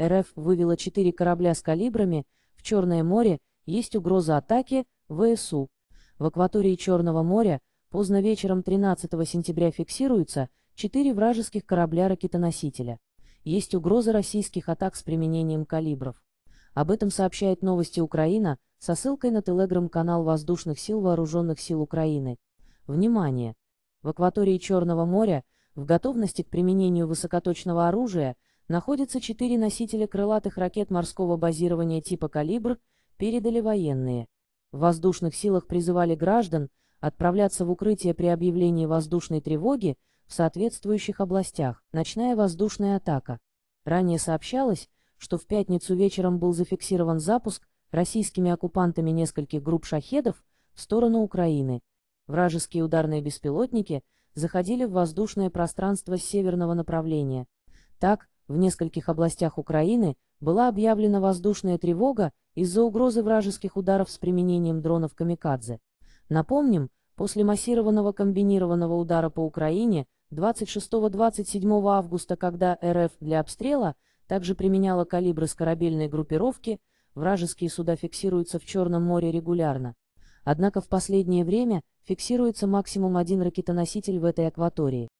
РФ вывела четыре корабля с калибрами в Черное море, есть угроза атаки ВСУ. В акватории Черного моря поздно вечером 13 сентября фиксируются четыре вражеских корабля-ракетоносителя. Есть угроза российских атак с применением калибров. Об этом сообщает новости Украина со ссылкой на телеграм-канал Воздушных сил Вооруженных сил Украины. Внимание! В акватории Черного моря в готовности к применению высокоточного оружия находятся четыре носителя крылатых ракет морского базирования типа «Калибр», передали военные. В воздушных силах призывали граждан отправляться в укрытие при объявлении воздушной тревоги в соответствующих областях. Ночная воздушная атака. Ранее сообщалось, что в пятницу вечером был зафиксирован запуск российскими оккупантами нескольких групп шахедов в сторону Украины. Вражеские ударные беспилотники заходили в воздушное пространство с северного направления. Так, в нескольких областях Украины была объявлена воздушная тревога из-за угрозы вражеских ударов с применением дронов «Камикадзе». Напомним, после массированного комбинированного удара по Украине 26-27 августа, когда РФ для обстрела также применяла калибры с корабельной группировки, вражеские суда фиксируются в Черном море регулярно. Однако в последнее время фиксируется максимум один ракетоноситель в этой акватории.